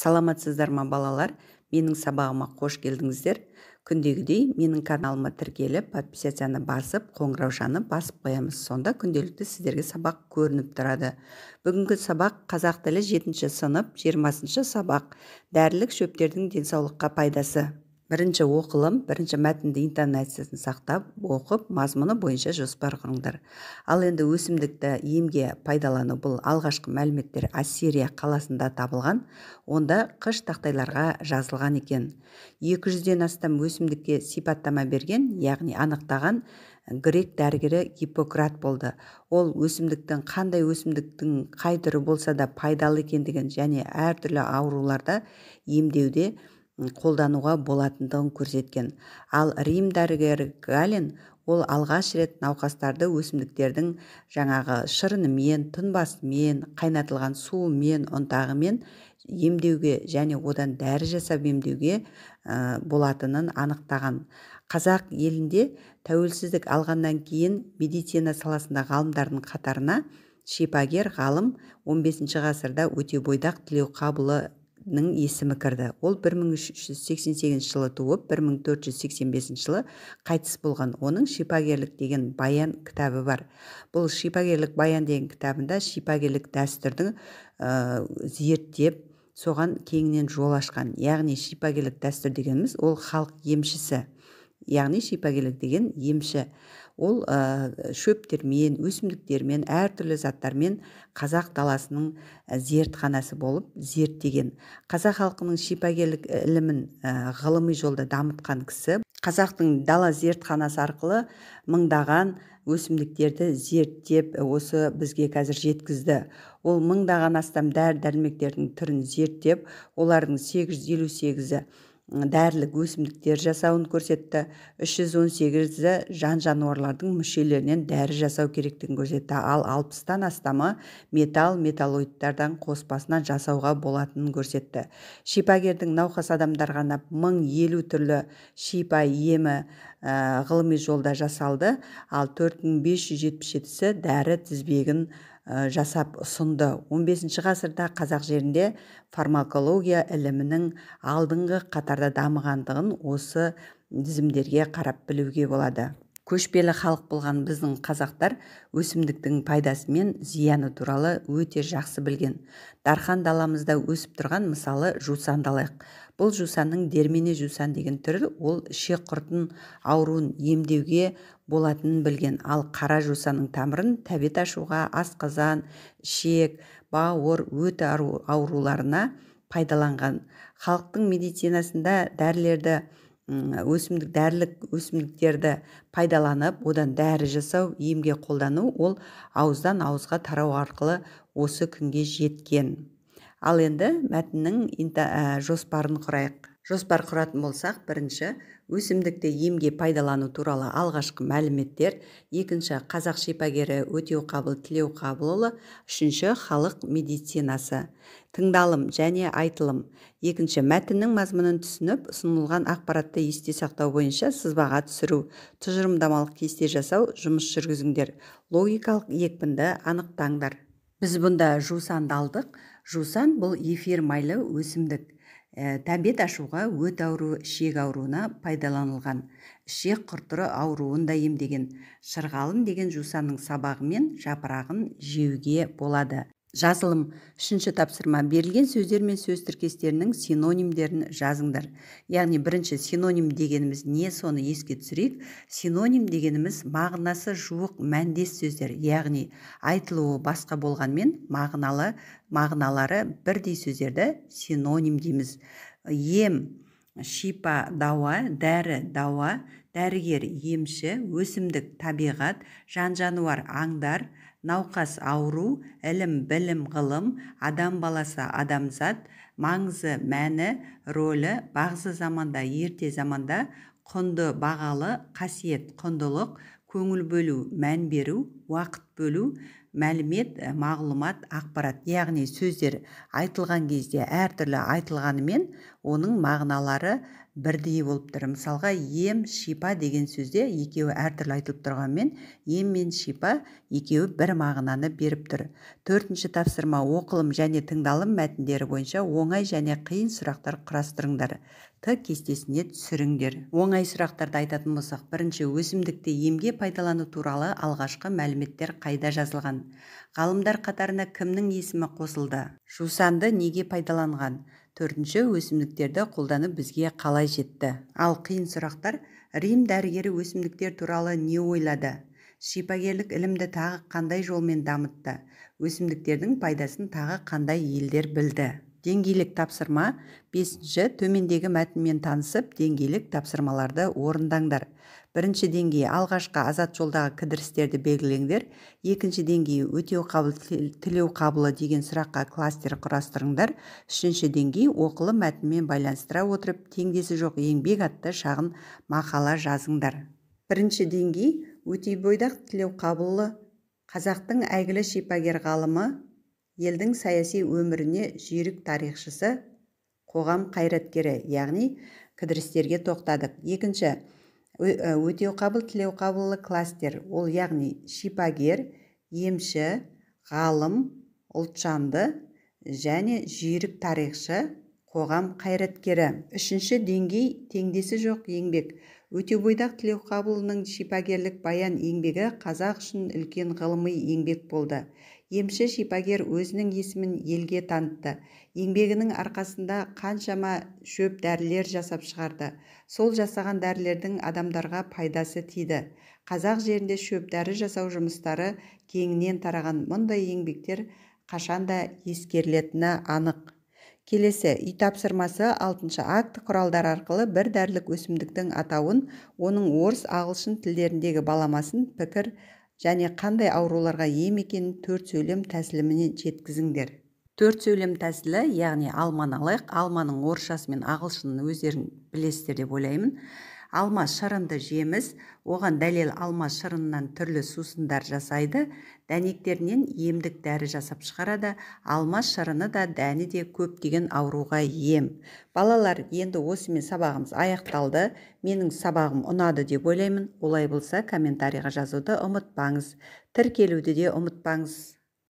саламатсыздар ма балалар менің сабағыма қош келдіңіздер күндегідей менің каналыма тіркеліп подписацияны басып қоңыраушаны басып қоямыз сонда күнделікті сіздерге сабақ көрініп тұрады бүгінгі сабақ қазақ тілі жетінші сынып жиырмасыншы сабақ дәрілік шөптердің денсаулыққа пайдасы бірінші оқылым бірінші мәтінді интонациясын сақтап оқып мазмұны бойынша жоспар құрыңдар ал енді өсімдікті емге пайдалану бұл алғашқы мәліметтер ассирия қаласында табылған онда қыш тақтайларға жазылған екен 200-ден астам өсімдікке сипаттама берген яғни анықтаған грек дәрігері гиппократ болды ол өсімдіктің қандай өсімдіктің қай түрі болса да пайдалы екендігін және әртүрлі ауруларда емдеуде қолдануға болатындығын көрсеткен ал рим дәрігері Галин ол алғаш рет науқастарды өсімдіктердің жаңағы шырынымен тұнбасымен қайнатылған суымен ұнтағымен емдеуге және одан дәрі жасап емдеуге болатынын анықтаған қазақ елінде тәуелсіздік алғаннан кейін медицина саласында ғалымдардың қатарына шипагер ғалым 15 ғасырда өтебойдақ тілеуқабылы ның есімі кірді ол 1388 жылы туып 1485 жылы қайтыс болған оның шипагерлік деген баян кітабы бар бұл шипагерлік баян деген кітабында шипагерлік дәстүрдің ә, зерттеп соған кеңінен жол ашқан яғни шипагерлік дәстүр дегеніміз ол халық емшісі яғни шипагерлік деген емші ол ә, шөптермен өсімдіктермен әртүрлі заттармен қазақ даласының зертханасы болып зерттеген қазақ халқының шипагерлік ілімін ә, ғылыми жолда дамытқан кісі қазақтың дала зертханасы арқылы мыңдаған өсімдіктерді зерттеп осы бізге қазір жеткізді ол мыңдаған астам дәрі дәрмектердің түрін зерттеп олардың 858-і дәрілік өсімдіктер жасауын көрсетті 318-і жан жануарлардың мүшелерінен дәрі жасау керектігін көрсетті ал 60-тан астамы металл металлоидтардан қоспасынан жасауға болатынын көрсетті шипагердің науқас адамдарға арнап мың елу түрлі шипа емі ә, ғылыми жолда жасалды ал 4577-сі дәрі тізбегін Э, жасап ұсынды 15 ғасырда қазақ жерінде фармакология ілімінің алдыңғы қатарда дамығандығын осы тізімдерге қарап білуге болады көшпелі халық болған біздің қазақтар өсімдіктің пайдасы мен зияны туралы өте жақсы білген дархан даламызда өсіп тұрған мысалы жусанды алайық бұл жусанның дермене жусан деген түрі ол ішек құртын ауруын емдеуге болатынын білген ал қара жусанның тамырын тәбет ашуға асқазан ішек бауыр өт ауруларына пайдаланған халықтың медицинасында дәрілерді өсімдік дәрілік өсімдіктерді пайдаланып одан дәрі жасау емге қолдану ол ауыздан ауызға тарау арқылы осы күнге жеткен ал енді мәтіннің ә, жоспарын құрайық жоспар құратын болсақ бірінші өсімдікті емге пайдалану туралы алғашқы мәліметтер екінші қазақ шипагері өтеуқабыл тілеуқабылұлы үшінші халық медицинасы тыңдалым және айтылым екінші мәтіннің мазмұнын түсініп ұсынылған ақпаратты есте сақтау бойынша сызбаға түсіру тұжырымдамалық кесте жасау жұмыс жүргізіңдер логикалық екпінді анықтаңдар біз бұнда жусанды алдық жусан бұл эфир майлы өсімдік ә, тәбет ашуға өт ауруы ішек ауруына пайдаланылған ішек құртыры ауруын да емдеген шырғалым деген жусанның сабағы мен жапырағын жеуге болады жазылым үшінші тапсырма берілген сөздер мен сөз тіркестерінің синонимдерін жазыңдар яғни бірінші синоним дегеніміз не соны еске түсірейік синоним дегеніміз мағынасы жуық мәндес сөздер яғни айтылуы басқа болғанмен мағыналы мағыналары бірдей сөздерді синоним дейміз ем шипа дауа дәрі дауа дәрігер емші өсімдік табиғат жан жануар аңдар науқас ауру ілім білім ғылым адам баласы адамзат маңызы мәні ролі бағзы заманда ерте заманда құнды бағалы қасиет құндылық көңіл бөлу мән беру уақыт бөлу мәлімет э, мағлұмат ақпарат яғни сөздер айтылған кезде әртүрлі айтылғанымен оның мағыналары бірдей болып тұр мысалға ем шипа деген сөзде екеуі әртүрлі айтылып тұрғанмен ем мен шипа екеуі бір мағынаны беріп тұр төртінші тапсырма оқылым және тыңдалым мәтіндері бойынша оңай және қиын сұрақтар құрастырыңдар т кестесіне түсіріңдер оңай сұрақтарды айтатын болсақ бірінші өсімдікті емге пайдалану туралы алғашқы мәліметтер қайда жазылған ғалымдар қатарына кімнің есімі қосылды жусанды неге пайдаланған төртінші өсімдіктерді қолданып бізге қалай жетті ал қиын сұрақтар рим дәрігері өсімдіктер туралы не ойлады шипагерлік ілімді тағы қандай жолмен дамытты өсімдіктердің пайдасын тағы қандай елдер білді деңгейлік тапсырма бесінші төмендегі мәтінмен танысып деңгейлік тапсырмаларды орындаңдар бірінші деңгей алғашқы азат жолдағы кідірістерді белгілеңдер екінші деңгей өтеу қабыл тілеу қабылы деген сұраққа кластер құрастырыңдар үшінші деңгей оқылы мәтінмен байланыстыра отырып теңдесі жоқ еңбек атты шағын мақала жазыңдар бірінші деңгей бойдақ тілеу қабылы қазақтың әйгілі шипагер ғалымы елдің саяси өміріне жүйрік тарихшысы қоғам қайраткері яғни кідірістерге тоқтадық екінші өтеуқабыл қабылы кластер ол яғни шипагер емші ғалым ұлтжанды және жүйрік тарихшы қоғам қайраткері үшінші деңгей теңдесі жоқ еңбек өтебойдақ тілеуқабылының шипагерлік баян еңбегі қазақ үшін үлкен ғылыми еңбек болды емші шипагер өзінің есімін елге танытты еңбегінің арқасында қаншама шөп дәрілер жасап шығарды сол жасаған дәрілердің адамдарға пайдасы тиді қазақ жерінде шөп дәрі жасау жұмыстары кеңінен тараған мұндай еңбектер қашанда ескерілетіні анық келесі үй тапсырмасы алтыншы акт құралдар арқылы бір дәрілік өсімдіктің атауын оның орыс ағылшын тілдеріндегі баламасын пікір және қандай ауруларға ем екенін төрт сөйлем тәсіліміне жеткізіңдер төрт сөйлем тәсілі яғни алманы алайық алманың орысшасы мен ағылшынын өздерің білесіздер деп ойлаймын алма шырынды жеміз, оған дәлел алма шырынынан түрлі сусындар жасайды дәнектерінен емдік дәрі жасап шығарады алма шырыны да дәні де көптеген ауруға ем балалар енді осымен сабағымыз аяқталды менің сабағым ұнады деп ойлаймын олай болса комментарийға жазуды ұмытпаңыз тіркелуді де ұмытпаңыз